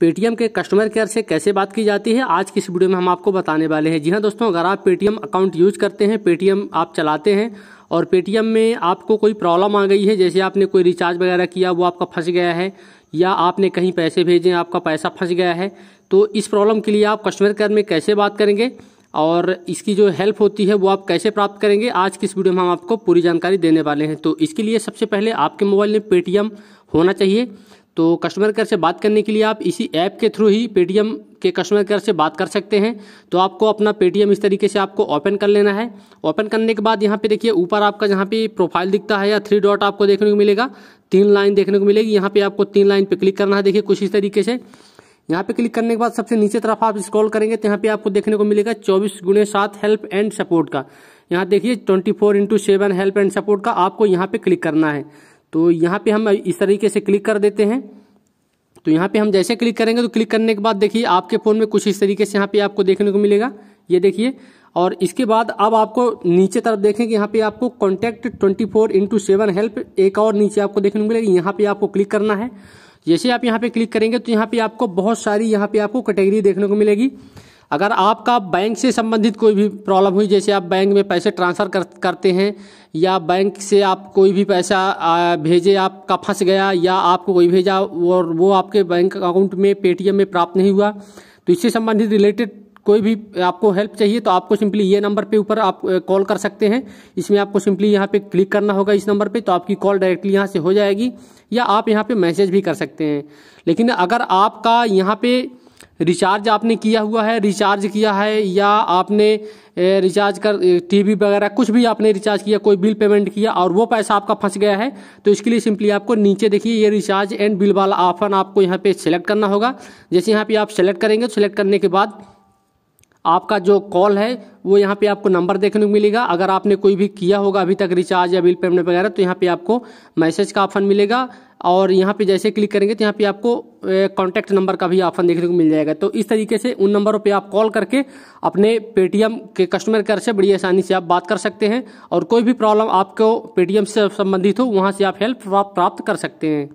Paytm के customer care से कैसे बात की जाती है आज की इस वीडियो में हम आपको बताने वाले हैं जी हाँ दोस्तों अगर आप पेटीएम अकाउंट यूज करते हैं पेटीएम आप चलाते हैं और पेटीएम में आपको कोई प्रॉब्लम आ गई है जैसे आपने कोई रिचार्ज वगैरह किया वो आपका फंस गया है या आपने कहीं पैसे भेजे आपका पैसा फंस गया है तो इस प्रॉब्लम के लिए आप कस्टमर केयर में कैसे बात करेंगे और इसकी जो हेल्प होती है वो आप कैसे प्राप्त करेंगे आज की इस वीडियो में हम आपको पूरी जानकारी देने वाले हैं तो इसके लिए सबसे पहले आपके मोबाइल में पेटीएम होना चाहिए तो कस्टमर केयर से बात करने के लिए आप इसी ऐप के थ्रू ही पेटीएम के कस्टमर केयर से बात कर सकते हैं तो आपको अपना पेटीएम इस तरीके से आपको ओपन कर लेना है ओपन करने के बाद यहाँ पे देखिए ऊपर आपका जहाँ पे प्रोफाइल दिखता है या थ्री डॉट आपको देखने को मिलेगा तीन लाइन देखने को मिलेगी यहाँ पे आपको तीन लाइन पे क्लिक करना है देखिए कुछ इस तरीके से यहाँ पे क्लिक करने के बाद सबसे नीचे तरफ आप स्क्रॉल करेंगे तो यहाँ पे आपको देखने को मिलेगा चौबीस गुणे सात हेल्प एंड सपोर्ट का यहाँ देखिए twenty four into seven help and support का आपको यहाँ पे क्लिक करना है तो यहाँ पे हम इस तरीके से क्लिक कर देते हैं तो यहाँ पे हम जैसे क्लिक करेंगे तो क्लिक करने के बाद देखिए आपके फ़ोन में कुछ इस तरीके से यहाँ पे आपको देखने को मिलेगा ये देखिए और इसके बाद अब आपको नीचे तरफ देखें कि यहाँ पे आपको contact twenty four into seven help एक और नीचे आपको देखने को मिलेगी यहाँ पे आपको क्लिक करना है जैसे आप यहाँ पे क्लिक करेंगे तो यहाँ पे आपको बहुत सारी यहाँ पे आपको कैटेगरी देखने को मिलेगी अगर आपका बैंक से संबंधित कोई भी प्रॉब्लम हुई जैसे आप बैंक में पैसे ट्रांसफ़र कर, करते हैं या बैंक से आप कोई भी पैसा भेजे आपका फंस गया या आपको कोई भेजा और वो आपके बैंक अकाउंट में पेटीएम में प्राप्त नहीं हुआ तो इससे संबंधित रिलेटेड कोई भी आपको हेल्प चाहिए तो आपको सिंपली ये नंबर पे ऊपर आप कॉल कर सकते हैं इसमें आपको सिंपली यहाँ पे क्लिक करना होगा इस नंबर पे तो आपकी कॉल डायरेक्टली यहाँ से हो जाएगी या आप यहाँ पे मैसेज भी कर सकते हैं लेकिन अगर आपका यहाँ पे रिचार्ज आपने किया हुआ है रिचार्ज किया है या आपने रिचार्ज कर टीवी वगैरह कुछ भी आपने रिचार्ज किया कोई बिल पेमेंट किया और वो पैसा आपका फंस गया है तो इसके लिए सिंपली आपको नीचे देखिए ये रिचार्ज एंड बिल वाला ऑप्शन आपको यहाँ पे सेलेक्ट करना होगा जैसे यहाँ पे आप सेलेक्ट करेंगे तो सेलेक्ट करने के बाद आपका जो कॉल है वो यहाँ पे आपको नंबर देखने को मिलेगा अगर आपने कोई भी किया होगा अभी तक रिचार्ज या बिल पेमेंट वगैरह तो यहाँ पे आपको मैसेज का ऑप्शन मिलेगा और यहाँ पे जैसे क्लिक करेंगे तो यहाँ पे आपको कॉन्टैक्ट नंबर का भी ऑप्शन देखने को मिल जाएगा तो इस तरीके से उन नंबरों पर आप कॉल करके अपने पेटीएम के कस्टमर केयर से बड़ी आसानी से आप बात कर सकते हैं और कोई भी प्रॉब्लम आपको पेटीएम से संबंधित हो वहाँ से आप हेल्प प्राप्त कर सकते हैं